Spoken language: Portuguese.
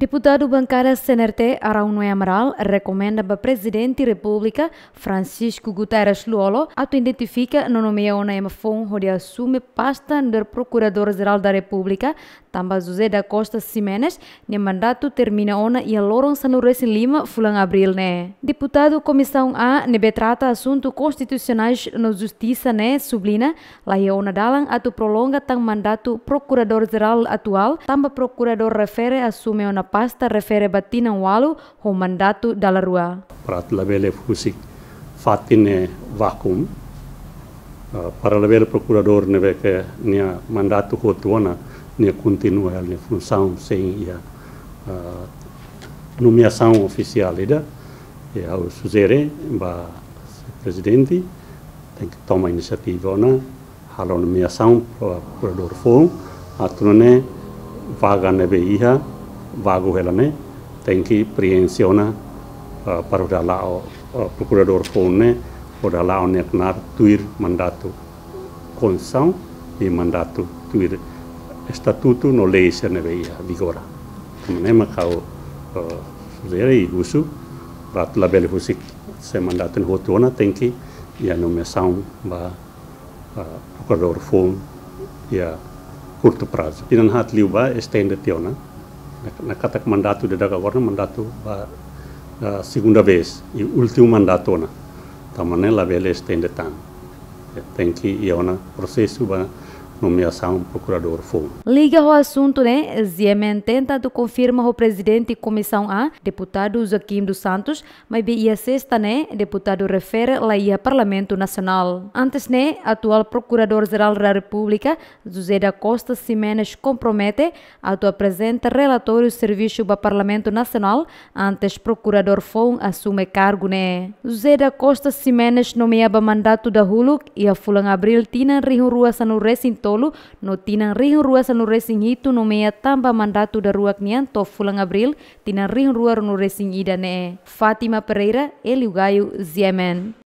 Deputado bancária CNRT Araújo Amaral recomenda para presidente da República Francisco Guterres Luolo ato identifica no nomeou na MFON onde assume pasta do Procurador-Geral da República Tamba José da Costa Simenes ne mandato termina ona e a Loron Sanurese Lima fulan abril né. Deputado Comissão A nebe trata assunto constitucionais na justiça né sublina la e ona dalan ato prolonga tang mandato Procurador-Geral atual tamba Procurador refere assume uma pasta refere batina walu ho mandato dalla rua. Prat la bele fusi fatine vácuo ah, para la bele procurador neve que che nia mandato ho tuona nia continua al função sem ia ah, nomeação oficial ida e ao sugere ba presidente tem que tomar iniciativa na halo nomeação procurador fo atunane vaga neve ia helame tenki priensiona uh, eh, parudalao uh, eh, procurador fone odalao neknar tuir mandato consão e mandato tuir estatuto no lei se ne veia vigora menema kau zere eh, uh, gusu rat label husik se mandato hotona tenki ia nomeação ba uh, procurador fone ia curto prazo. Pinan hat liuba estende tiona na katak mandatu de daga warna mandatu ba uh, segunda vez e último mandato na tamane la bele estende tan e tenki iona processo ba nomeação procurador-geral. Liga ao assunto, né? Ziemen do confirma o presidente Comissão A, deputado Joaquim dos Santos, mas ia sexta, né? Deputado refere lá ia Parlamento Nacional. Antes, né? Atual Procurador-Geral da República, José da Costa Simenes compromete a apresentar relatório serviço para Parlamento Nacional, antes Procurador Fon assume cargo, né? José da Costa Simenes nomeava mandato da Huluk e a Fulang Abril Tina Rio Rua Sanu Recinto tolu no tinang ring rua sanu racing itu no mea tambah mandatu da ruak nian to fulang Abril tinang ring rua anu racing ida ne Fatima Pereira Eliu Gayu Ziemen